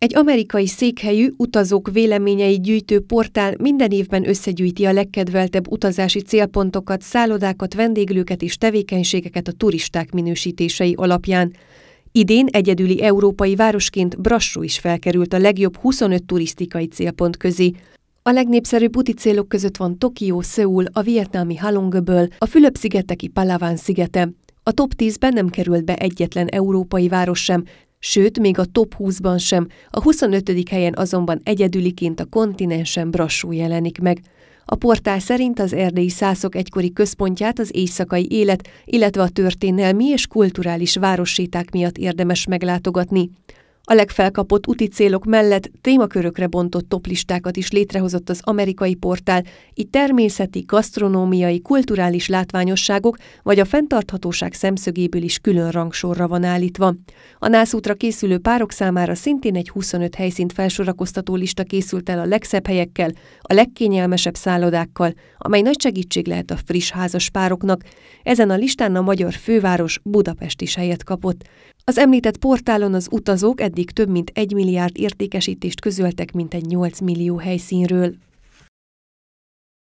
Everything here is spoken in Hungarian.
Egy amerikai székhelyű utazók véleményei gyűjtő portál minden évben összegyűjti a legkedveltebb utazási célpontokat, szállodákat, vendéglőket és tevékenységeket a turisták minősítései alapján. Idén egyedüli európai városként Brassó is felkerült a legjobb 25 turisztikai célpont közé. A legnépszerűbb úti célok között van Tokió, Szeul, a vietnámi Halongöböl, a Fülöp-szigeteki Palawan szigete. A top 10-ben nem került be egyetlen európai város sem, sőt még a top 20-ban sem, a 25. helyen azonban egyedüliként a kontinensen brassú jelenik meg. A portál szerint az erdélyi szászok egykori központját az éjszakai élet, illetve a történelmi és kulturális városíták miatt érdemes meglátogatni. A legfelkapott úti célok mellett témakörökre bontott toplistákat is létrehozott az amerikai portál, így természeti, gasztronómiai, kulturális látványosságok vagy a fenntarthatóság szemszögéből is külön rangsorra van állítva. A nászútra készülő párok számára szintén egy 25 helyszínt felsorakoztató lista készült el a legszebb helyekkel, a legkényelmesebb szállodákkal, amely nagy segítség lehet a friss házas pároknak. Ezen a listán a magyar főváros Budapest is helyet kapott. Az említett portálon az utazók eddig több mint 1 milliárd értékesítést közöltek mintegy 8 millió helyszínről.